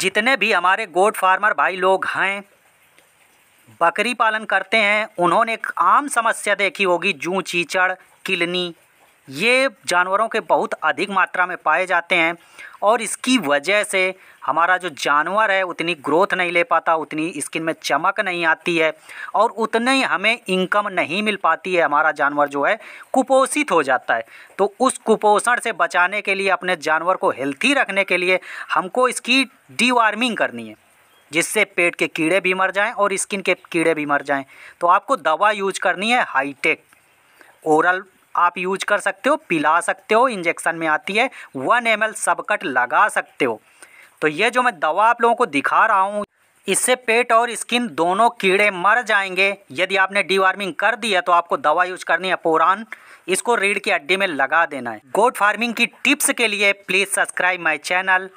जितने भी हमारे गोड फार्मर भाई लोग हैं बकरी पालन करते हैं उन्होंने एक आम समस्या देखी होगी जू चीचड़ किलनी ये जानवरों के बहुत अधिक मात्रा में पाए जाते हैं और इसकी वजह से हमारा जो जानवर है उतनी ग्रोथ नहीं ले पाता उतनी स्किन में चमक नहीं आती है और उतनी हमें इनकम नहीं मिल पाती है हमारा जानवर जो है कुपोषित हो जाता है तो उस कुपोषण से बचाने के लिए अपने जानवर को हेल्थी रखने के लिए हमको इसकी डीवार्मिंग करनी है जिससे पेट के कीड़े भी मर जाएँ और स्किन के कीड़े भी मर जाएँ तो आपको दवा यूज करनी है हाईटेक ओरल आप यूज कर सकते हो पिला सकते हो इंजेक्शन में आती है वन एम एल सबकट लगा सकते हो तो ये जो मैं दवा आप लोगों को दिखा रहा हूँ इससे पेट और स्किन दोनों कीड़े मर जाएंगे यदि आपने डीवार्मिंग कर दी है तो आपको दवा यूज करनी है पोरान इसको रीढ़ की हड्डी में लगा देना है गोड फार्मिंग की टिप्स के लिए प्लीज़ सब्सक्राइब माई चैनल